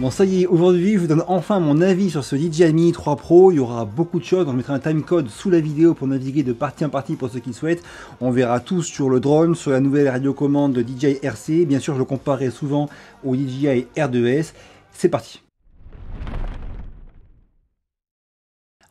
Bon ça y est, aujourd'hui je vous donne enfin mon avis sur ce DJI Mini 3 Pro, il y aura beaucoup de choses, on mettra un timecode sous la vidéo pour naviguer de partie en partie pour ceux qui souhaitent, on verra tout sur le drone, sur la nouvelle radiocommande de DJI RC, bien sûr je le comparerai souvent au DJI R2S, c'est parti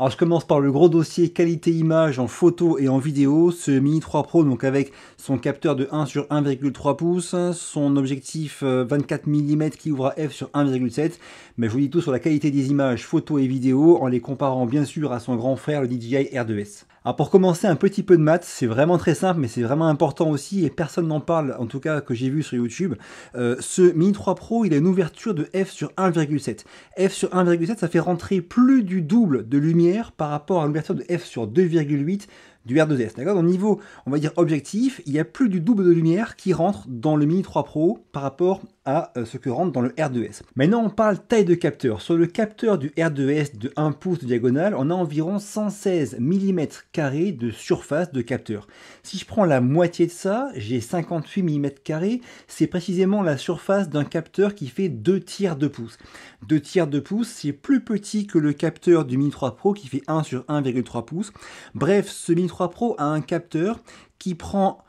Alors je commence par le gros dossier qualité image en photo et en vidéo, ce Mini 3 Pro donc avec son capteur de 1 sur 1,3 pouces, son objectif 24 euh, mm qui ouvre à f sur 1,7, mais je vous dis tout sur la qualité des images photo et vidéo en les comparant bien sûr à son grand frère le DJI R2S. Alors pour commencer, un petit peu de maths, c'est vraiment très simple, mais c'est vraiment important aussi, et personne n'en parle, en tout cas que j'ai vu sur YouTube. Euh, ce Mini 3 Pro, il a une ouverture de f sur 1,7. f sur 1,7, ça fait rentrer plus du double de lumière par rapport à l'ouverture de f sur 2,8 du R2S. D'accord Au niveau, on va dire objectif, il y a plus du double de lumière qui rentre dans le Mini 3 Pro par rapport à euh, ce que rentre dans le R2S. Maintenant, on parle taille de capteur. Sur le capteur du R2S de 1 pouce de diagonale, on a environ 116 mm de surface de capteur. Si je prends la moitié de ça, j'ai 58 mm, c'est précisément la surface d'un capteur qui fait 2 tiers de pouce. 2 tiers de pouce, c'est plus petit que le capteur du Mini 3 Pro qui fait 1 sur 1,3 pouce. Bref, ce Mini 3 Pro a un capteur qui prend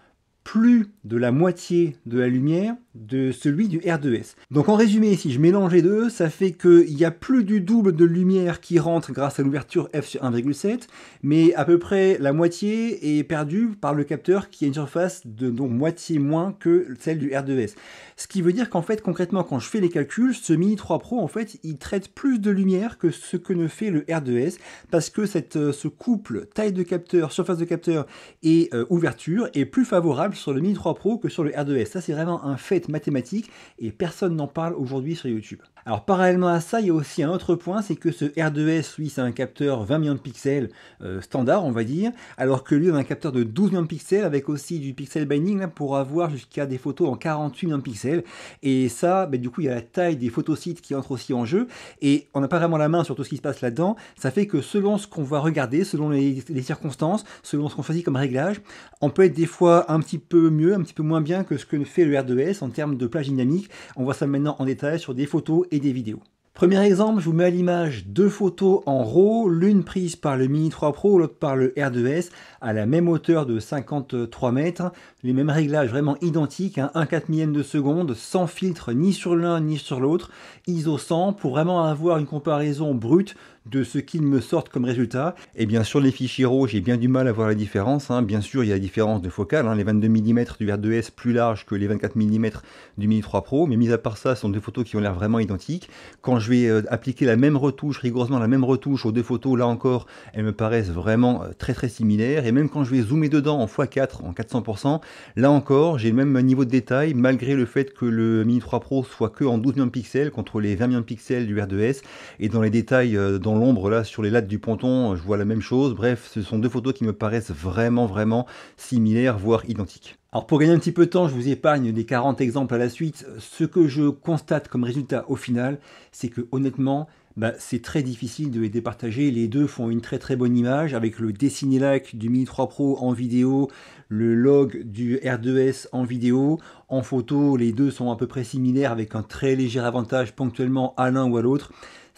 plus de la moitié de la lumière de celui du R2S. Donc en résumé, si je mélange les deux, ça fait qu'il y a plus du double de lumière qui rentre grâce à l'ouverture f sur 1,7, mais à peu près la moitié est perdue par le capteur qui a une surface de moitié moins que celle du R2S. Ce qui veut dire qu'en fait concrètement quand je fais les calculs, ce Mini 3 Pro en fait il traite plus de lumière que ce que ne fait le R2S parce que cette, euh, ce couple taille de capteur, surface de capteur et euh, ouverture est plus favorable sur le Mini 3 Pro que sur le R2S. Ça, c'est vraiment un fait mathématique et personne n'en parle aujourd'hui sur YouTube. Alors parallèlement à ça, il y a aussi un autre point, c'est que ce R2S, lui, c'est un capteur 20 millions de pixels euh, standard, on va dire, alors que lui, on a un capteur de 12 millions de pixels avec aussi du pixel binding pour avoir jusqu'à des photos en 48 millions de pixels. Et ça, bah, du coup, il y a la taille des photosites qui entre aussi en jeu, et on n'a pas vraiment la main sur tout ce qui se passe là-dedans. Ça fait que selon ce qu'on va regarder, selon les, les circonstances, selon ce qu'on choisit comme réglage, on peut être des fois un petit peu mieux, un petit peu moins bien que ce que fait le R2S en termes de plage dynamique. On voit ça maintenant en détail sur des photos des vidéos. Premier exemple, je vous mets à l'image deux photos en RAW, l'une prise par le Mini 3 Pro, l'autre par le R2S, à la même hauteur de 53 mètres, les mêmes réglages vraiment identiques, 1 4 millième de seconde, sans filtre ni sur l'un ni sur l'autre, ISO 100, pour vraiment avoir une comparaison brute de ce qu'ils me sortent comme résultat. Et eh bien sur les fichiers RAW, j'ai bien du mal à voir la différence. Hein. Bien sûr, il y a la différence de focale, hein. les 22 mm du R2S plus large que les 24 mm du Mini 3 Pro, mais mis à part ça, ce sont deux photos qui ont l'air vraiment identiques. Quand je vais euh, appliquer la même retouche, rigoureusement la même retouche aux deux photos, là encore, elles me paraissent vraiment euh, très très similaires. Et même quand je vais zoomer dedans en x4, en 400%, là encore, j'ai le même niveau de détail, malgré le fait que le Mini 3 Pro soit que en 12 millions de pixels contre les 20 millions de pixels du R2S. Et dans les détails, euh, l'ombre, là, sur les lattes du ponton, je vois la même chose. Bref, ce sont deux photos qui me paraissent vraiment, vraiment similaires, voire identiques. Alors pour gagner un petit peu de temps, je vous épargne des 40 exemples à la suite. Ce que je constate comme résultat au final, c'est que honnêtement, bah, c'est très difficile de les départager. Les deux font une très très bonne image avec le dessiné lac du Mini 3 Pro en vidéo, le log du R2S en vidéo. En photo, les deux sont à peu près similaires avec un très léger avantage ponctuellement à l'un ou à l'autre.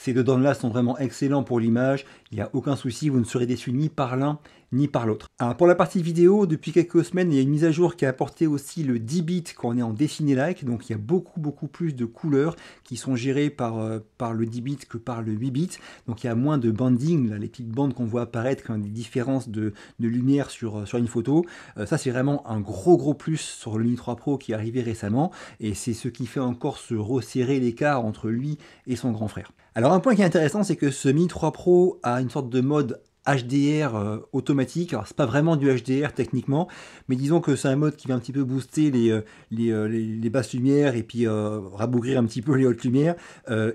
Ces deux dons là sont vraiment excellents pour l'image, il n'y a aucun souci, vous ne serez déçu ni par l'un ni par l'autre. Pour la partie vidéo, depuis quelques semaines, il y a une mise à jour qui a apporté aussi le 10 bits quand on est en dessiné like, donc il y a beaucoup beaucoup plus de couleurs qui sont gérées par, euh, par le 10 bits que par le 8 bits, donc il y a moins de banding, les petites bandes qu'on voit apparaître quand des différences de, lumière sur, euh, sur une photo, euh, ça c'est vraiment un gros gros plus sur le Mi 3 Pro qui est arrivé récemment, et c'est ce qui fait encore se resserrer l'écart entre lui et son grand frère. Alors un point qui est intéressant, c'est que ce Mi 3 Pro a une sorte de mode HDR euh, automatique. Alors c'est pas vraiment du HDR techniquement, mais disons que c'est un mode qui va un petit peu booster les, euh, euh, les, basses lumières et puis rabougrir un petit peu les hautes lumières.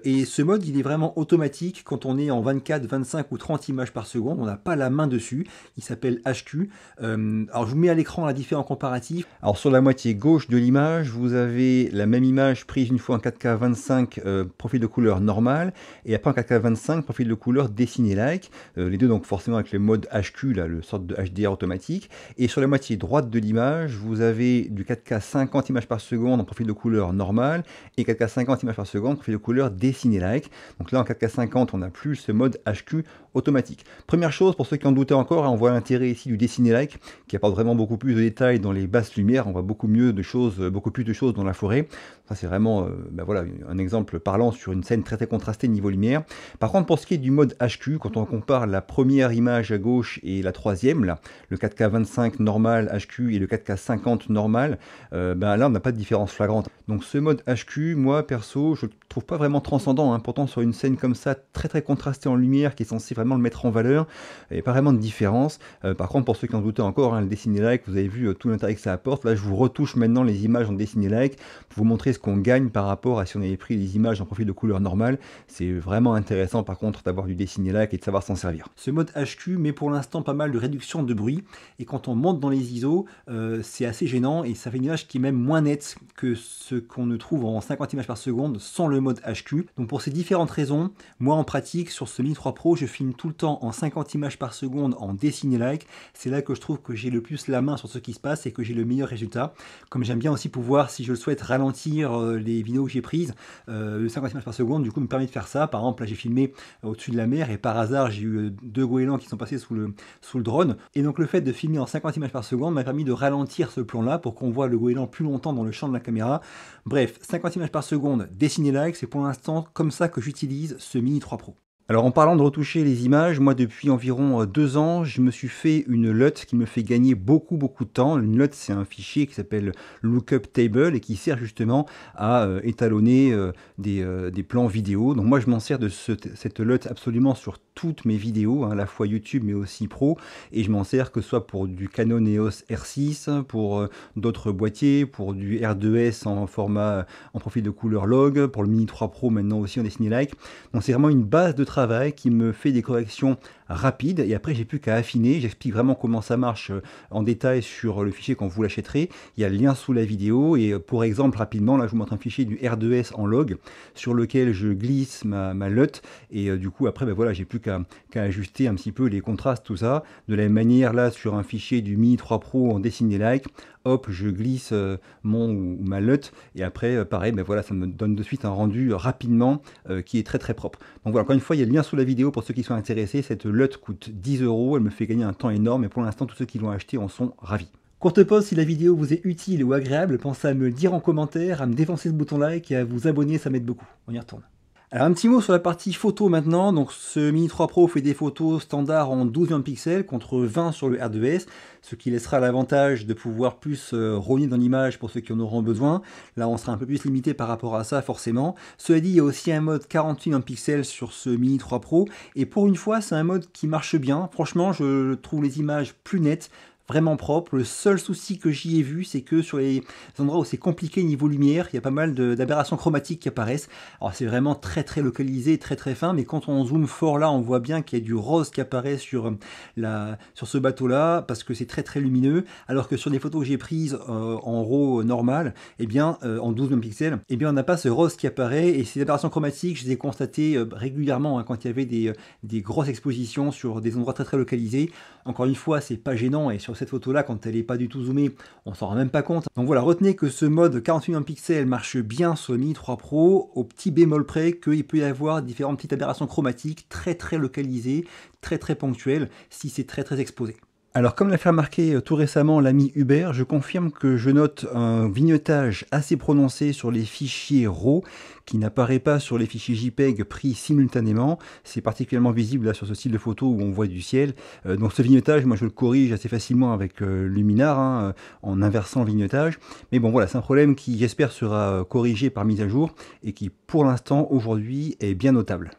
et ce mode il est vraiment automatique quand on est en 24, 25 ou 30 images par seconde, on n'a pas la main dessus. Il s'appelle HQ. alors je vous mets à l'écran la différence comparative. Alors sur la moitié gauche de l'image, vous avez la même image prise une fois en 4K 25 profil de couleur normal et après en 4K 25 profil de couleur dessiné like. les deux donc forcément avec le mode HQ, là, le sorte de HDR automatique. Et sur la moitié droite de l'image, vous avez du 4K 50 images par seconde en profil de couleur normal et 4K 50 images par seconde en profil de couleur dessiné-like. Donc là, en 4K 50, on n'a plus ce mode HQ automatique. Première chose, pour ceux qui en doutaient encore, hein, on voit l'intérêt ici du dessiné-like qui apporte vraiment beaucoup plus de détails dans les basses lumières. On voit beaucoup mieux de choses, beaucoup plus de choses dans la forêt. Ça, c'est vraiment euh, ben voilà, un exemple parlant sur une scène très très contrastée niveau lumière. Par contre, pour ce qui est du mode HQ, quand on mm. compare la première image à gauche et la troisième, là, le 4K25 normal HQ et le 4K50 normal, euh, ben là, on n'a pas de différence flagrante. Donc ce mode HQ, moi perso, je le trouve pas vraiment transcendant. Hein. Pourtant, sur une scène comme ça, très très contrastée en lumière, qui est censée vraiment le mettre en valeur, il a pas vraiment de différence. Euh, par contre, pour ceux qui en doutaient encore, hein, le dessiné like, vous avez vu tout l'intérêt que ça apporte. Là, je vous retouche maintenant les images en dessiné like, pour vous montrer qu'on gagne par rapport à si on avait pris des images en profil de couleur normale. C'est vraiment intéressant par contre d'avoir du dessiné like et de savoir s'en servir. Ce mode HQ met pour l'instant pas mal de réduction de bruit et quand on monte dans les ISO, euh, c'est assez gênant et ça fait une image qui est même moins nette que ce qu'on ne trouve en 50 images par seconde sans le mode HQ. Donc pour ces différentes raisons, moi en pratique sur ce Mi 3 Pro, je filme tout le temps en 50 images par seconde en dessiné like. C'est là que je trouve que j'ai le plus la main sur ce qui se passe et que j'ai le meilleur résultat. Comme j'aime bien aussi pouvoir, si je le souhaite, ralentir euh, les vidéos que j'ai prises, le euh, 50 images par seconde, du coup, me permet de faire ça. Par exemple, là, j'ai filmé au-dessus de la mer et par hasard, j'ai eu euh, deux goélands qui sont passés sous le, sous le drone. Et donc, le fait de filmer en 50 images par seconde m'a permis de ralentir ce plan-là pour qu'on voit le goéland plus longtemps dans le champ de la caméra. Bref, 50 images par seconde, dessiné like c'est pour l'instant comme ça que j'utilise ce Mini 3 Pro. Alors en parlant de retoucher les images, moi depuis environ euh, deux ans, je me suis fait une LUT qui me fait gagner beaucoup beaucoup de temps. Une LUT c'est un fichier qui s'appelle Lookup Table et qui sert justement à euh, étalonner euh, des, plans vidéo. Donc moi je m'en sers de cette LUT absolument sur toutes mes vidéos, hein, à la fois YouTube mais aussi pro, et je m'en sers que ce soit pour du Canon EOS R6, pour euh, d'autres boîtiers, pour du R2S en format euh, en profil de couleur log, pour le Mini 3 Pro maintenant aussi en Destiny like. Donc c'est vraiment une base de travail qui me fait des corrections rapide. Et après, j'ai plus qu'à affiner. J'explique vraiment comment ça marche euh, en détail sur euh, le fichier quand vous l'achèterez. Il y a le lien sous la vidéo. Et euh, pour exemple, rapidement, là, je vous montre un fichier du R2S en log sur lequel je glisse ma, ma LUT. Et du coup, après, ben voilà, j'ai plus qu'à ajuster un petit peu les contrastes, tout ça. De la même manière, là, sur un fichier du Mi 3 Pro en dessiné like, hop, je glisse euh, mon ou ma lutte et après, euh, pareil, ben voilà, ça me donne de suite un rendu euh, rapidement qui est très très propre. Donc voilà, encore une fois, il y a le lien sous la vidéo pour ceux qui sont intéressés. Cette lutte coûte 10 euros, elle me fait gagner un temps énorme, et pour l'instant, tous ceux qui l'ont acheté en sont ravis. Courte pause, si la vidéo vous est utile ou agréable, pensez à me dire en commentaire, à me défoncer ce bouton like et à vous abonner, ça m'aide beaucoup. On y retourne. Alors un petit mot sur la partie photo maintenant. Donc ce Mini 3 Pro fait des photos standard en 12 millions pixels contre 20 sur le R2S, ce qui laissera l'avantage de pouvoir plus euh, rogner dans l'image pour ceux qui en auront besoin. Là on sera un peu plus limité par rapport à ça forcément. Cela dit, il y a aussi un mode 48 mp pixels sur ce Mini 3 Pro et pour une fois c'est un mode qui marche bien. Franchement je trouve les images plus nettes vraiment propre. Le seul souci que j'y ai vu, c'est que sur les endroits où c'est compliqué niveau lumière, il y a pas mal d'aberrations chromatiques qui apparaissent. Alors c'est vraiment très très localisé, très très fin, mais quand on zoome fort là, on voit bien qu'il y a du rose qui apparaît sur, euh, la, sur ce bateau-là, parce que c'est très très lumineux, alors que sur des photos que j'ai prises euh, en RAW normal, et eh bien, euh, en 12 pixels, et eh bien, on n'a pas ce rose qui apparaît, et ces aberrations chromatiques, je les ai constatées régulièrement hein, quand il y avait des, des grosses expositions sur des endroits très très localisés. Encore une fois, c'est pas gênant, et sur cette photo-là, quand elle n'est pas du tout zoomée, on s'en rend même pas compte. Donc voilà, retenez que ce mode 48 millions pixels marche bien sur Mi 3 Pro, au petit bémol près qu'il peut y avoir différentes petites aberrations chromatiques très très localisées, très très ponctuelles, si c'est très très exposé. Alors, comme l'a fait remarquer euh, tout récemment l'ami Hubert, je confirme que je note un vignettage assez prononcé sur les fichiers RAW qui n'apparaît pas sur les fichiers JPEG pris simultanément. C'est particulièrement visible là sur ce style de photo où on voit du ciel. Euh, donc, ce vignettage, moi je le corrige assez facilement avec euh, Luminar hein, en inversant le vignettage. Mais bon, voilà, c'est un problème qui, j'espère, sera corrigé par mise à jour et qui, pour l'instant, aujourd'hui, est bien notable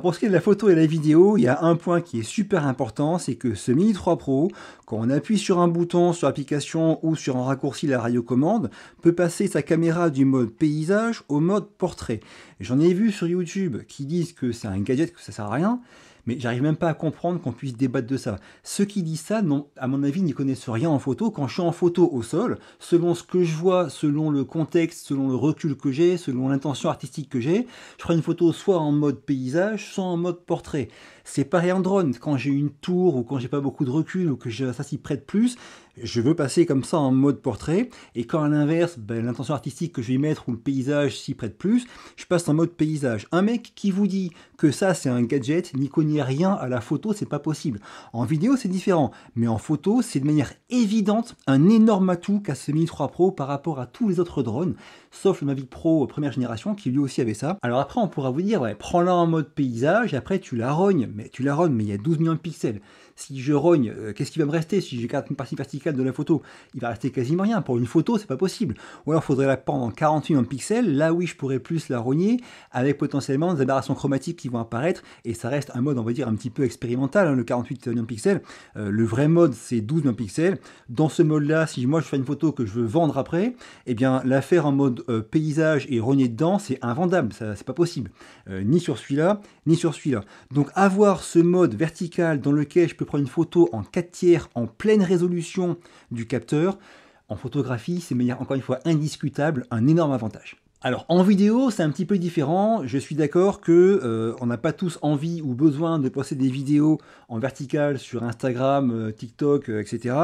pour ce qui est de la photo et de la vidéo, il y a un point qui est super important, c'est que ce Mini 3 Pro, quand on appuie sur un bouton sur l'application ou sur un raccourci de la radio-commande, peut passer sa caméra du mode paysage au mode portrait. J'en ai vu sur YouTube qui disent que c'est un gadget, que ça sert à rien. Mais j'arrive même pas à comprendre qu'on puisse débattre de ça. Ceux qui disent ça, non, à mon avis, n'y connaissent rien en photo. Quand je suis en photo au sol, selon ce que je vois, selon le contexte, selon le recul que j'ai, selon l'intention artistique que j'ai, je prends une photo soit en mode paysage, soit en mode portrait. C'est pareil en drone. Quand j'ai une tour ou quand j'ai pas beaucoup de recul ou que ça s'y prête plus, je veux passer comme ça en mode portrait, et quand à l'inverse, ben, l'intention artistique que je vais mettre ou le paysage s'y prête plus, je passe en mode paysage. Un mec qui vous dit que ça c'est un gadget, n'y connaît rien à la photo, c'est pas possible. En vidéo c'est différent, mais en photo c'est de manière évidente un énorme atout qu'a ce Mini 3 Pro par rapport à tous les autres drones, sauf le Mavic Pro première génération qui lui aussi avait ça. Alors après on pourra vous dire, prends-la en mode paysage, et après tu la rognes, mais tu la rognes, mais il y a 12 millions de pixels. Si je rogne, euh, qu'est-ce qui va me rester si j'ai une partie verticale de la photo Il va rester quasiment rien. Pour une photo, c'est pas possible. Ou alors, il faudrait la prendre en 48 en pixels. Là, oui, je pourrais plus la rogner avec potentiellement des aberrations chromatiques qui vont apparaître. Et ça reste un mode, on va dire, un petit peu expérimental, hein, le 48 millions pixels. Euh, le vrai mode, c'est 12 millions pixels. Dans ce mode-là, si moi je fais une photo que je veux vendre après, eh bien, la faire en mode euh, paysage et rogner dedans, c'est invendable. Ça, c'est pas possible. ni sur celui-là, ni sur celui-là. Donc, avoir ce mode vertical dans lequel je peux une photo en 4 tiers en pleine résolution du capteur, en photographie, c'est encore une fois indiscutable, un énorme avantage. Alors en vidéo, c'est un petit peu différent. Je suis d'accord que euh, on n'a pas tous envie ou besoin de poster des vidéos en vertical sur Instagram, euh, TikTok, euh, etc.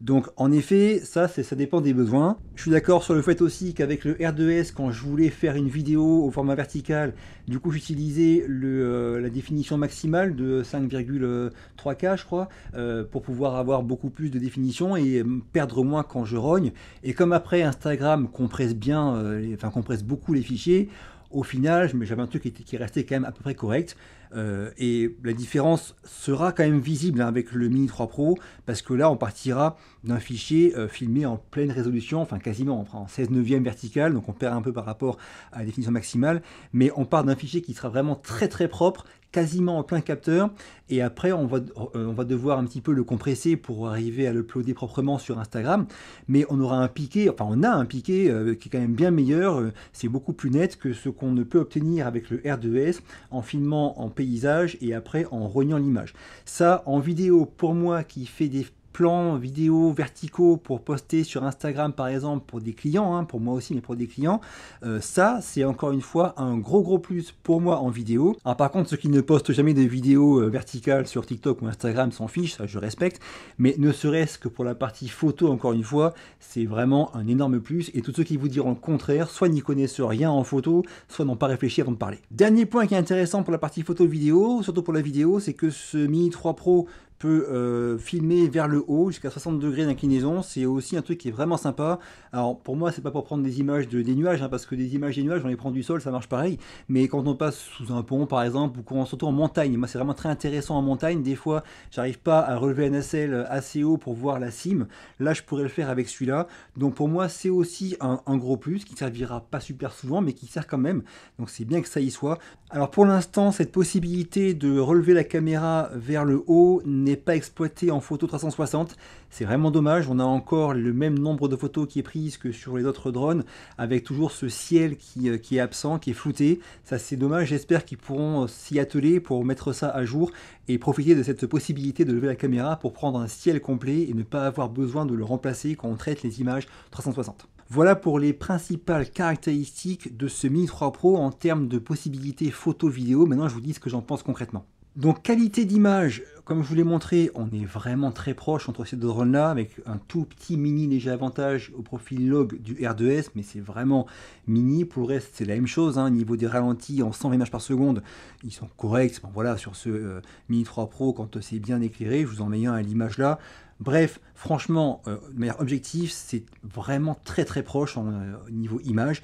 Donc en effet, ça, ça dépend des besoins. Je suis d'accord sur le fait aussi qu'avec le R2S, quand je voulais faire une vidéo au format vertical, du coup, j'utilisais euh, la définition maximale de 5,3K, je crois, euh, pour pouvoir avoir beaucoup plus de définition et perdre moins quand je rogne. Et comme après Instagram compresse bien, euh, enfin compresse beaucoup les fichiers, au final, j'avais un truc qui, qui, restait quand même à peu près correct. Euh, et la différence sera quand même visible hein, avec le Mini 3 Pro, parce que là, on partira d'un fichier euh, filmé en pleine résolution, enfin quasiment en 16 neuvième verticale, donc on perd un peu par rapport à la définition maximale, mais on part d'un fichier qui sera vraiment très très propre, quasiment en plein capteur et après on va, euh, on va devoir un petit peu le compresser pour arriver à l'uploader proprement sur Instagram mais on aura un piqué, enfin on a un piqué euh, qui est quand même bien meilleur, euh, c'est beaucoup plus net que ce qu'on ne peut obtenir avec le R2S en filmant en paysage et après en rognant l'image. Ça en vidéo pour moi qui fait des plans vidéo verticaux pour poster sur Instagram par exemple pour des clients, hein, pour moi aussi mais pour des clients, euh, ça c'est encore une fois un gros gros plus pour moi en vidéo. par contre ceux qui ne postent jamais de vidéos euh, verticales sur TikTok ou Instagram s'en fichent, ça je respecte, mais ne serait-ce que pour la partie photo encore une fois, c'est vraiment un énorme plus et tous ceux qui vous diront le contraire, soit n'y connaissent rien en photo, soit n'ont pas réfléchi avant de parler. Dernier point qui est intéressant pour la partie photo vidéo, surtout pour la vidéo, c'est que ce Mini 3 Pro peut euh, filmer vers le haut jusqu'à 60 degrés d'inclinaison. C'est aussi un truc qui est vraiment sympa. Alors pour moi, c'est pas pour prendre des images des nuages, hein, parce que des images des nuages, on les prend du sol, ça marche pareil. Mais quand on passe sous un pont, par exemple, ou quand on en montagne, moi c'est vraiment très intéressant en montagne. Des fois, j'arrive pas à relever la nacelle assez haut pour voir la cime. Là, je pourrais le faire avec celui-là. Donc pour moi, c'est aussi un, un, gros plus qui servira pas super souvent, mais qui sert quand même. Donc c'est bien que ça y soit. Alors pour l'instant, cette possibilité de relever la caméra vers le haut n'est pas exploitée en photo 360. C'est vraiment dommage, on a encore le même nombre de photos qui est prise que sur les autres drones, avec toujours ce ciel qui, euh, qui est absent, qui est flouté. Ça c'est dommage, j'espère qu'ils pourront euh, s'y atteler pour mettre ça à jour et profiter de cette possibilité de lever la caméra pour prendre un ciel complet et ne pas avoir besoin de le remplacer quand on traite les images 360. Voilà pour les principales caractéristiques de ce Mini 3 Pro en termes de possibilités photo-vidéo. Maintenant, je vous dis ce que j'en pense concrètement. Donc qualité d'image, comme je vous l'ai montré, on est vraiment très proche entre ces deux drones-là, avec un tout petit mini léger avantage au profil log du R2S, mais c'est vraiment mini. Pour le reste, c'est la même chose. Hein. Niveau des ralentis en 120 images par seconde, ils sont corrects. voilà, sur ce euh, Mini 3 Pro, quand c'est bien éclairé, je vous en mets un à l'image là. Bref, franchement, euh, de manière objective, c'est vraiment très très proche au euh, niveau image.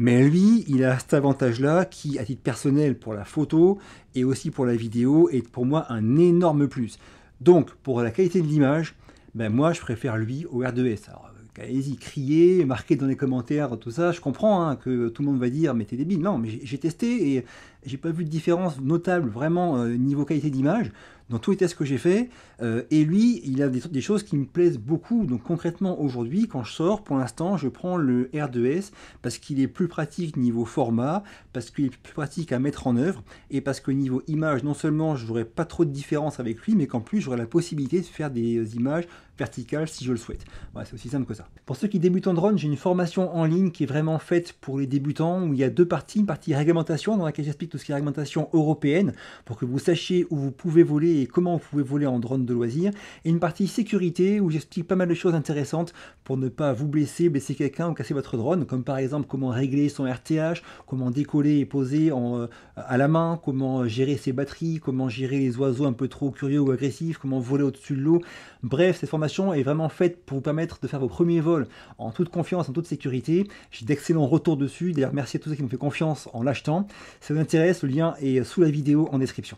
Mais lui, il a cet avantage-là qui, à titre personnel, pour la photo et aussi pour la vidéo, est pour moi un énorme plus. Donc, pour la qualité de l'image, ben moi, je préfère lui au R2S. Alors, allez-y, criez, marquez dans les commentaires, tout ça. Je comprends hein, que tout le monde va dire, mais t'es débile. Non, mais j'ai testé et j'ai pas vu de différence notable, vraiment, euh, niveau qualité d'image dans tous les tests que j'ai fait euh, et lui, il a des, choses qui me plaisent beaucoup. Donc concrètement, aujourd'hui, quand je sors, pour l'instant, je prends le R2S parce qu'il est plus pratique niveau format, parce qu'il est plus pratique à mettre en œuvre, et parce que niveau image, non seulement je n'aurai pas trop de différence avec lui, mais qu'en plus, j'aurai la possibilité de faire des images verticales si je le souhaite. c'est aussi simple que ça. Pour ceux qui débutent en drone, j'ai une formation en ligne qui est vraiment faite pour les débutants, où il y a deux parties, une partie réglementation, dans laquelle j'explique tout ce qui est réglementation européenne, pour que vous sachiez où vous pouvez voler comment vous pouvez voler en drone de loisir, et une partie sécurité où j'explique pas mal de choses intéressantes pour ne pas vous blesser, blesser quelqu'un ou casser votre drone, comme par exemple comment régler son RTH, comment décoller et poser en, euh, à la main, comment gérer ses batteries, comment gérer les oiseaux un peu trop curieux ou agressifs, comment voler au-dessus de l'eau. Bref, cette formation est vraiment faite pour vous permettre de faire vos premiers vols en toute confiance, en toute sécurité. J'ai d'excellents retours dessus, d'ailleurs merci à tous ceux qui m'ont fait confiance en l'achetant. Si ça vous intéresse, le lien est sous la vidéo en description.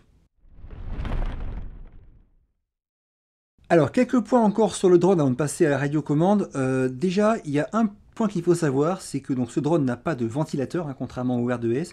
Alors, quelques points encore sur le drone avant de passer à la radiocommande. Euh, déjà, il y a un point qu'il faut savoir, c'est que ce drone n'a pas de ventilateur, hein, contrairement au R2S.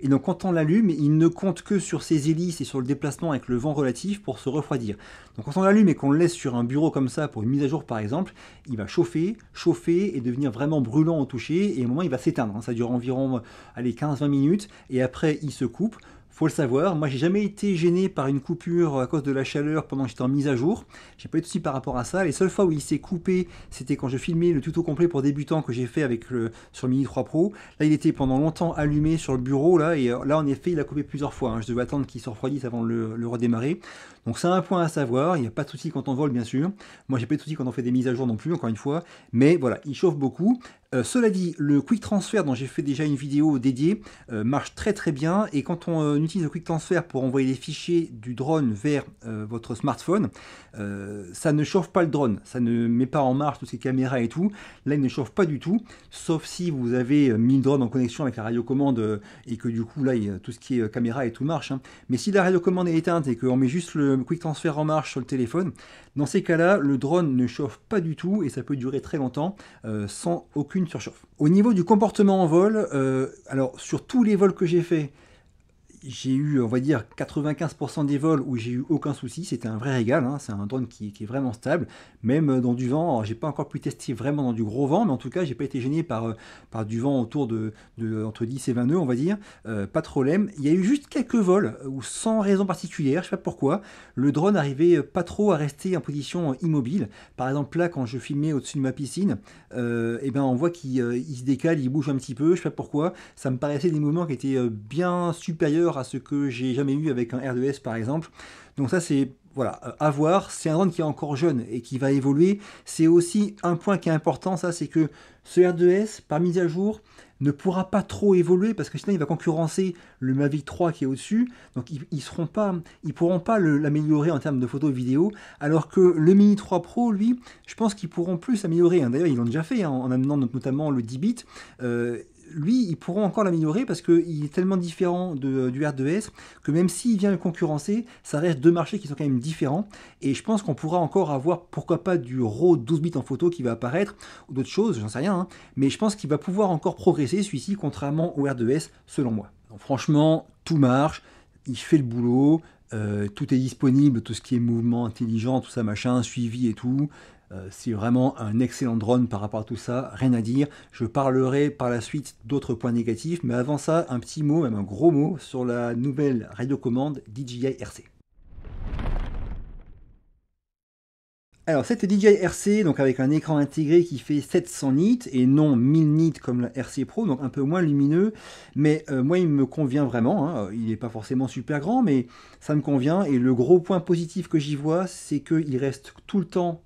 Et donc, quand on l'allume, il ne compte que sur ses hélices et sur le déplacement avec le vent relatif pour se refroidir. Donc, quand on l'allume et qu'on le laisse sur un bureau comme ça pour une mise à jour, par exemple, il va chauffer, chauffer et devenir vraiment brûlant au toucher. Et au moment, il va s'éteindre. Hein. Ça dure environ 15-20 minutes. Et après, il se coupe faut le savoir, moi j'ai jamais été gêné par une coupure à cause de la chaleur pendant que j'étais en mise à jour. J'ai pas eu de par rapport à ça. Les seules fois où il s'est coupé, c'était quand je filmais le tuto complet pour débutants que j'ai fait avec le sur le Mini 3 Pro. Là, il était pendant longtemps allumé sur le bureau là et euh, là en effet, il a coupé plusieurs fois. Hein. Je devais attendre qu'il se refroidisse avant de le redémarrer. Donc c'est un point à savoir, il n'y a pas de souci quand on vole bien sûr. Moi j'ai pas de souci quand on fait des mises à jour non plus, encore une fois. Mais voilà, il chauffe beaucoup. Euh, cela dit, le Quick Transfer dont j'ai fait déjà une vidéo dédiée euh, marche très très bien et quand on euh, utilise le Quick Transfer pour envoyer les fichiers du drone vers votre smartphone, ça ne chauffe pas le drone, ça ne met pas en marche toutes ces caméras et tout. Là, il ne chauffe pas du tout, sauf si vous avez mis le drone en connexion avec la radiocommande et que du coup là, tout ce qui est caméra et tout marche. Hein. Mais si la radiocommande est éteinte et qu'on met juste le, Quick transfert en marche sur le téléphone. Dans ces cas-là, le drone ne chauffe pas du tout et ça peut durer très longtemps euh, sans aucune surchauffe. Au niveau du comportement en vol, euh, alors sur tous les vols que j'ai faits, j'ai eu, on va dire, 95% des vols où j'ai eu aucun souci. C'était un vrai régal. Hein. C'est un drone qui, est vraiment stable. Même euh, dans du vent, j'ai pas encore pu tester vraiment dans du gros vent, mais en tout cas, j'ai pas été gêné par, euh, par du vent autour de, entre 10 et 20 nœuds, on va dire. Euh, pas de problème. Il y a eu juste quelques vols où, sans raison particulière, je sais pas pourquoi, le drone arrivait pas trop à rester en position immobile. Par exemple, là, quand je filmais au-dessus de ma piscine, et eh ben, on voit qu'il se décale, il bouge un petit peu. Je sais pas pourquoi. Ça me paraissait des mouvements qui étaient bien supérieurs à ce que j'ai jamais eu avec un R2S e par exemple. Donc ça c'est voilà, euh, à voir, c'est un drone qui est encore jeune et qui va évoluer. C'est aussi un point qui est important, ça c'est que ce R2S, e par mise à jour, ne pourra pas trop évoluer parce que sinon il va concurrencer le Mavic 3 qui est au-dessus. Donc ils, ne seront pas, ils pourront pas l'améliorer en termes de photos et vidéo. Alors que le Mini 3 Pro, lui, je pense qu'ils pourront plus améliorer hein. D'ailleurs, ils l'ont déjà fait hein, en amenant notamment le 10 bits. Euh, lui, ils pourront encore l'améliorer parce qu'il est tellement différent euh, du R2S que même s'il vient le concurrencer, ça reste deux marchés qui sont quand même différents. Et je pense qu'on pourra encore avoir, pourquoi pas, du RAW 12 bits en photo qui va apparaître ou d'autres choses, j'en sais rien. Hein. Mais je pense qu'il va pouvoir encore progresser, celui-ci, contrairement au R2S, selon moi. franchement, tout marche, il fait le boulot. Euh, tout est disponible, tout ce qui est mouvement intelligent, tout ça machin, suivi et tout. Euh, c'est vraiment un excellent drone par rapport à tout ça, rien à dire. Je parlerai par la suite d'autres points négatifs, mais avant ça, un petit mot, même un gros mot, sur la nouvelle radiocommande DJI RC. Alors, cette DJI RC, donc avec un écran intégré qui fait 700 nits et non 1000 nits comme la RC Pro, donc un peu moins lumineux, mais euh, moi il me convient vraiment. Hein. Euh, il n'est pas forcément super grand, mais ça me convient. Et le gros point positif que j'y vois, c'est qu'il reste tout le temps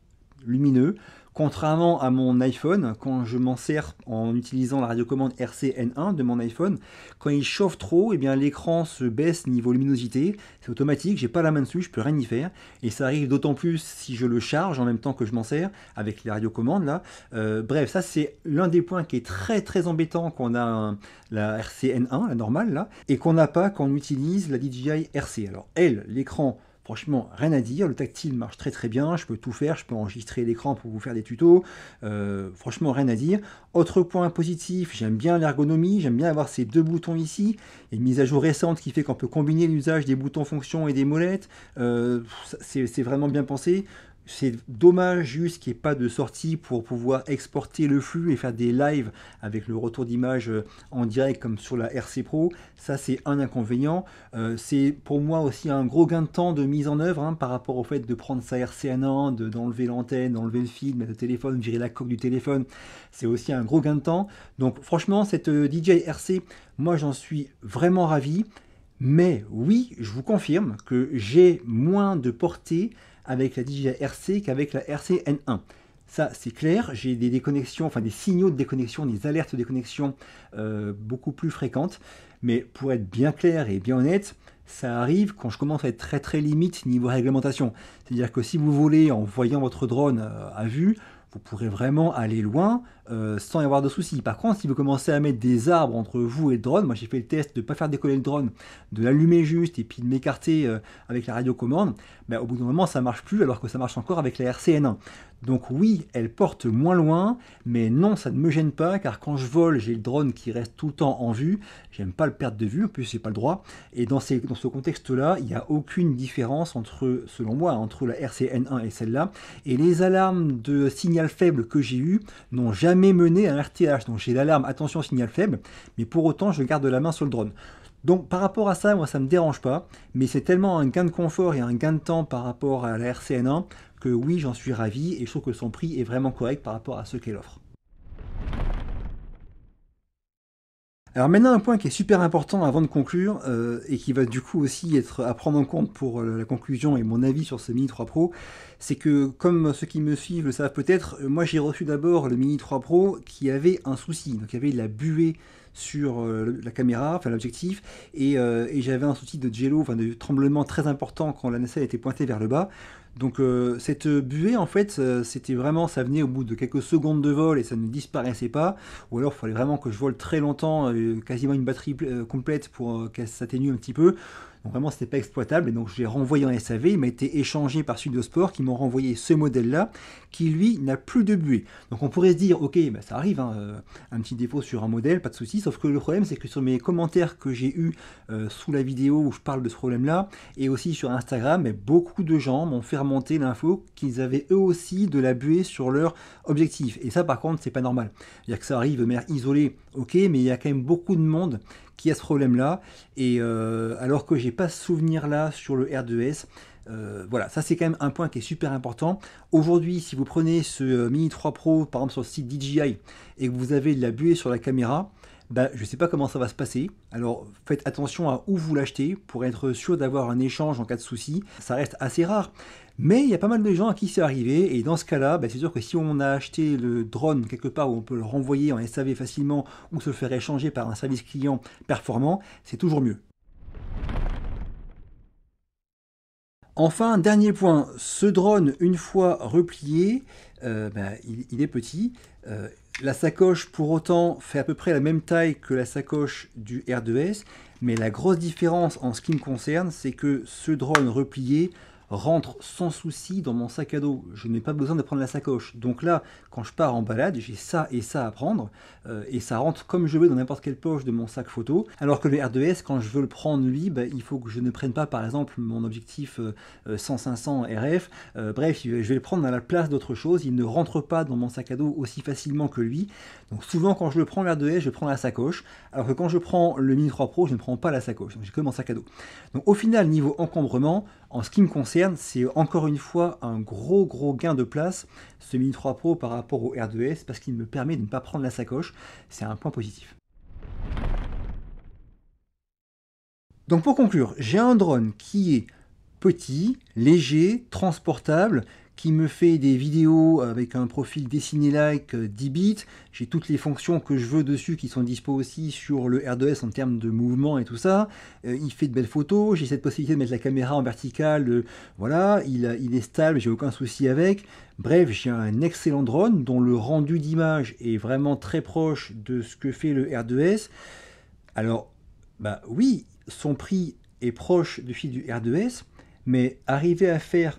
lumineux. Contrairement à mon iPhone, quand je m'en sers en utilisant la radiocommande RCN1 de mon iPhone, quand il chauffe trop, et eh bien l'écran se baisse niveau luminosité, c'est automatique, j'ai pas la main dessus, je peux rien y faire. Et ça arrive d'autant plus si je le charge en même temps que je m'en sers avec les radiocommandes là. Euh, bref, ça c'est l'un des points qui est très très embêtant qu'on a la RCN1, la normale là, et qu'on n'a pas quand on utilise la DJI RC. Alors elle, l'écran franchement, rien à dire. Le tactile marche très très bien. Je peux tout faire. Je peux enregistrer l'écran pour vous faire des tutos. Euh, franchement, rien à dire. Autre point positif, j'aime bien l'ergonomie. J'aime bien avoir ces deux boutons ici. une mise à jour récente qui fait qu'on peut combiner l'usage des boutons fonction et des molettes. Euh, c'est vraiment bien pensé c'est dommage juste qu'il n'y ait pas de sortie pour pouvoir exporter le flux et faire des lives avec le retour d'image euh, en direct comme sur la RC Pro. Ça, c'est un inconvénient. Euh, c'est pour moi aussi un gros gain de temps de mise en œuvre hein, par rapport au fait de prendre sa RC à d'enlever l'antenne, d'enlever le fil, mettre le téléphone, virer la coque du téléphone. C'est aussi un gros gain de temps. Donc franchement, cette euh, DJI RC, moi j'en suis vraiment ravi. Mais oui, je vous confirme que j'ai moins de portée avec la DJI RC qu'avec la RC N1. Ça, c'est clair, j'ai des déconnexions, enfin des signaux de déconnexion, des alertes de déconnexion euh, beaucoup plus fréquentes. Mais pour être bien clair et bien honnête, ça arrive quand je commence à être très très limite niveau réglementation. C'est-à-dire que si vous voulez en voyant votre drone euh, à vue, vous pourrez vraiment aller loin, euh, sans y avoir de soucis. Par contre, si vous commencez à mettre des arbres entre vous et le drone, moi j'ai fait le test de ne pas faire décoller le drone, de l'allumer juste et puis de m'écarter euh, avec la radiocommande, ben, au bout d'un moment ça marche plus alors que ça marche encore avec la RCN1. Donc oui, elle porte moins loin, mais non, ça ne me gêne pas, car quand je vole, j'ai le drone qui reste tout le temps en vue, j'aime pas le perdre de vue, en plus j'ai pas le droit, et dans, ce contexte-là, il n'y a aucune différence entre, selon moi, hein, entre la RCN1 et celle-là, et les alarmes de signal faible que j'ai eues n'ont jamais mené à un RTH, donc j'ai l'alarme attention signal faible, mais pour autant je garde la main sur le drone. Donc par rapport à ça, moi ça me dérange pas, mais c'est tellement un gain de confort et un gain de temps par rapport à la RCN1 que oui j'en suis ravi et je trouve que son prix est vraiment correct par rapport à ce qu'elle offre. Alors maintenant un point qui est super important avant de conclure euh, et qui va du coup aussi être à prendre en compte pour euh, la conclusion et mon avis sur ce Mini 3 Pro, c'est que comme ceux qui me suivent le savent peut-être, euh, moi j'ai reçu d'abord le Mini 3 Pro qui avait un souci, donc il y avait de la buée sur euh, la caméra, enfin l'objectif, euh, et, j'avais un souci de jello, enfin de tremblement très important quand la nacelle était pointée vers le bas. Donc euh, cette buée en fait c'était vraiment ça venait au bout de quelques secondes de vol et ça ne disparaissait pas ou alors il fallait vraiment que je vole très longtemps quasiment une batterie complète pour qu'elle s'atténue un petit peu donc vraiment, c'était pas exploitable. Et donc, j'ai renvoyé en SAV. Il m'a été échangé par de Sport qui m'ont renvoyé ce modèle-là qui, lui, n'a plus de buée. Donc, on pourrait se dire, ok, bah, ça arrive, hein, euh, un petit défaut sur un modèle, pas de souci. Sauf que le problème, c'est que sur mes commentaires que j'ai eu euh, sous la vidéo où je parle de ce problème-là et aussi sur Instagram, beaucoup de gens m'ont fait remonter l'info qu'ils avaient eux aussi de la buée sur leur objectif. Et ça, par contre, c'est pas normal. C'est-à-dire que ça arrive, mais isolé, ok, mais il y a quand même beaucoup de monde qui a ce problème-là. Et euh, alors que j'ai pas ce souvenir-là sur le R2S, euh, voilà, ça c'est quand même un point qui est super important. Aujourd'hui, si vous prenez ce euh, Mini 3 Pro, par exemple sur le site DJI, et que vous avez de la buée sur la caméra, ben je sais pas comment ça va se passer. Alors faites attention à où vous l'achetez pour être sûr d'avoir un échange en cas de souci. Ça reste assez rare. Mais il y a pas mal de gens à qui c'est arrivé, et dans ce cas-là, bah, c'est sûr que si on a acheté le drone quelque part où on peut le renvoyer en SAV facilement ou se le faire échanger par un service client performant, c'est toujours mieux. Enfin, dernier point, ce drone, une fois replié, euh, bah, il, est petit. Euh, la sacoche, pour autant, fait à peu près la même taille que la sacoche du R2S, mais la grosse différence en ce qui me concerne, c'est que ce drone replié rentre sans souci dans mon sac à dos. Je n'ai pas besoin de prendre la sacoche. Donc là, quand je pars en balade, j'ai ça et ça à prendre, euh, et ça rentre comme je veux dans n'importe quelle poche de mon sac photo. Alors que le R2S, quand je veux le prendre lui, bah, il faut que je ne prenne pas par exemple mon objectif 100-500 euh, euh, RF. bref, je vais le prendre à la place d'autre chose. Il ne rentre pas dans mon sac à dos aussi facilement que lui. Donc souvent, quand je le prends le R2S, je prends la sacoche. Alors que quand je prends le Mini 3 Pro, je ne prends pas la sacoche. J'ai que mon sac à dos. Donc au final, niveau encombrement, en ce qui me concerne, c'est encore une fois un gros gros gain de place, ce Mini 3 Pro par rapport au R2S, parce qu'il me permet de ne pas prendre la sacoche. C'est un point positif. Donc pour conclure, j'ai un drone qui est petit, léger, transportable, me fait des vidéos avec un profil dessiné like 10 euh, bits. J'ai toutes les fonctions que je veux dessus qui sont dispo aussi sur le R2S en termes de mouvement et tout ça. Euh, il fait de belles photos. J'ai cette possibilité de mettre la caméra en verticale. Euh, voilà, il, il est stable, j'ai aucun souci avec. Bref, j'ai un excellent drone dont le rendu d'image est vraiment très proche de ce que fait le R2S. Alors, bah oui, son prix est proche du fil du R2S, mais arriver à faire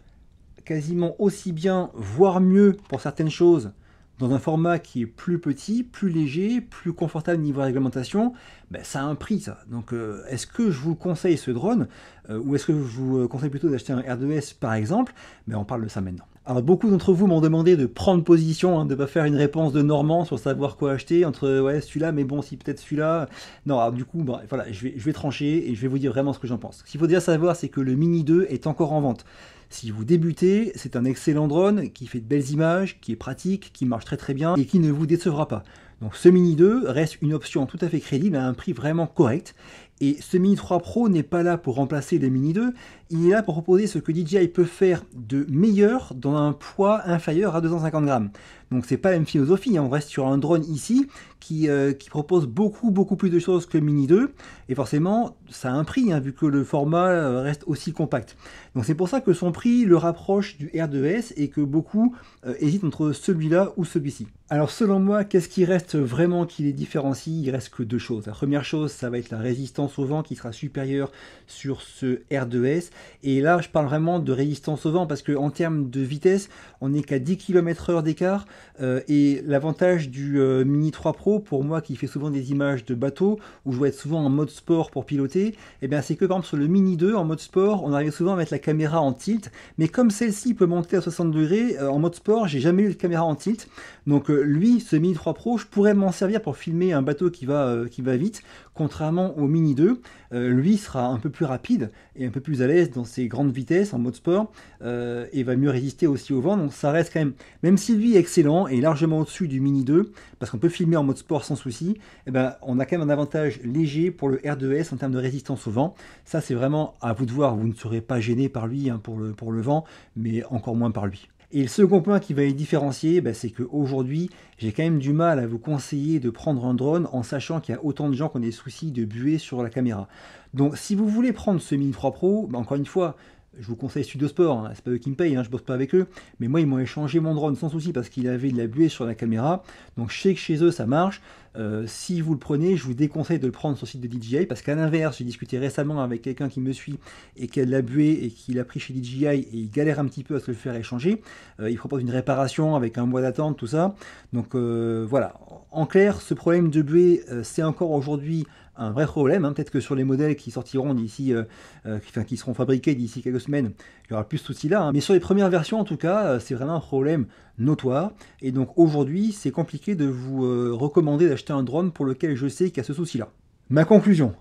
quasiment aussi bien, voire mieux pour certaines choses, dans un format qui est plus petit, plus léger, plus confortable niveau réglementation, ben ça a un prix ça. Donc euh, est-ce que je vous conseille ce drone euh, ou est-ce que je vous euh, conseille plutôt d'acheter un R2S par exemple Mais ben, on parle de ça maintenant. Alors beaucoup d'entre vous m'ont demandé de prendre position, hein, de ne pas faire une réponse de Normand sur savoir quoi acheter entre ouais celui-là, mais bon si peut-être celui-là. Non, alors du coup, ben, voilà, je vais, je vais trancher et je vais vous dire vraiment ce que j'en pense. Ce qu'il faut déjà savoir, c'est que le Mini 2 est encore en vente. Si vous débutez, c'est un excellent drone qui fait de belles images, qui est pratique, qui marche très très bien et qui ne vous décevra pas. Donc ce Mini 2 reste une option tout à fait crédible à un prix vraiment correct. Et ce Mini 3 Pro n'est pas là pour remplacer les Mini 2, il est là pour proposer ce que DJI peut faire de meilleur dans un poids inférieur à 250 grammes. Donc c'est pas la même philosophie, hein. on reste sur un drone ici euh, qui, propose beaucoup beaucoup plus de choses que le Mini 2, et forcément ça a un prix hein, vu que le format euh, reste aussi compact. Donc c'est pour ça que son prix le rapproche du R2S et que beaucoup euh, hésitent entre celui-là ou celui-ci. Alors selon moi, qu'est-ce qui reste vraiment qui les différencie Il reste que deux choses. La première chose, ça va être la résistance au vent qui sera supérieure sur ce R2S et là, je parle vraiment de résistance au vent parce qu'en termes de vitesse, on n'est qu'à 10 km/h d'écart. Euh, et l'avantage du euh, Mini 3 Pro, pour moi qui fais souvent des images de bateaux, où je dois être souvent en mode sport pour piloter, eh bien c'est que par exemple sur le Mini 2, en mode sport, on arrive souvent à mettre la caméra en tilt. Mais comme celle-ci peut monter à 60 degrés, euh, en mode sport, j'ai jamais eu de caméra en tilt. Donc lui, ce Mini 3 Pro, je pourrais m'en servir pour filmer un bateau qui va, qui va vite, contrairement au Mini 2. Euh, lui sera un peu plus rapide et un peu plus à l'aise dans ses grandes vitesses en mode sport euh, et va mieux résister aussi au vent. Donc ça reste quand même, même si lui est excellent et largement au-dessus du Mini 2, parce qu'on peut filmer en mode sport sans souci, eh ben, on a quand même un avantage léger pour le R2S en termes de résistance au vent. Ça c'est vraiment à vous de voir, vous ne serez pas gêné par lui hein, pour, le, pour le vent, mais encore moins par lui. Et le second point qui va les différencier, bah, c'est qu'aujourd'hui, j'ai quand même du mal à vous conseiller de prendre un drone en sachant qu'il y a autant de gens qui ont des soucis de buer sur la caméra. Donc si vous voulez prendre ce Mini 3 Pro, bah, encore une fois, je vous conseille Studio Sport, hein. c'est pas eux qui me payent, hein, je bosse pas avec eux, mais moi ils m'ont échangé mon drone sans souci parce qu'il avait de la buée sur la caméra, donc je sais que chez eux ça marche, euh, si vous le prenez, je vous déconseille de le prendre sur le site de DJI parce qu'à l'inverse, j'ai discuté récemment avec quelqu'un qui me suit et qui a de la buée et qui l'a pris chez DJI et il galère un petit peu à se le faire échanger, euh, il propose une réparation avec un mois d'attente, tout ça, donc euh, voilà, en clair, ce problème de buée c'est encore aujourd'hui un vrai problème. Hein. Peut-être que sur les modèles qui sortiront d'ici, euh, euh, qui, seront fabriqués d'ici quelques semaines, il y aura plus de souci là. Hein. Mais sur les premières versions, en tout cas, euh, c'est vraiment un problème notoire. Et donc aujourd'hui, c'est compliqué de vous recommander d'acheter un drone pour lequel je sais qu'il y a ce souci-là. Ma conclusion,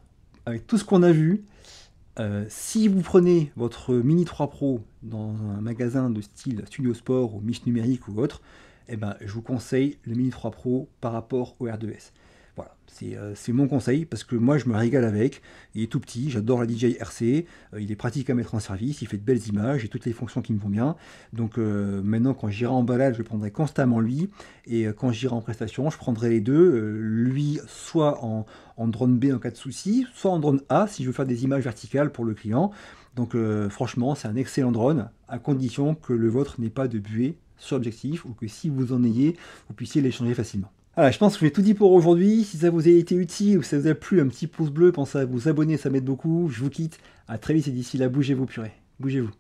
avec tout ce qu'on a vu, si vous prenez votre Mini 3 Pro dans un magasin de style Studio Sport ou Mich Numérique ou autre, eh ben, je vous conseille le Mini 3 Pro par rapport au R2S. Voilà, euh, c'est mon conseil parce que moi je me régale avec. Il est tout petit, j'adore la DJI RC, euh, il est pratique à mettre en service, il fait de belles images et toutes les fonctions qui me vont bien. Donc euh, maintenant quand j'irai en balade, je prendrai constamment lui et quand j'irai en prestation, je prendrai les deux, lui soit en, drone B en cas de souci, soit en drone A si je veux faire des images verticales pour le client. Donc franchement, c'est un excellent drone à condition que le vôtre n'ait pas de buée sur objectif ou que si vous en ayez, vous puissiez l'échanger facilement. Voilà, je pense que j'ai tout dit pour aujourd'hui. Si ça vous a été utile ou si ça vous a plu, un petit pouce bleu, pensez à vous abonner, ça m'aide beaucoup. Je vous quitte. À très vite et d'ici là, bougez-vous, purée. Bougez-vous.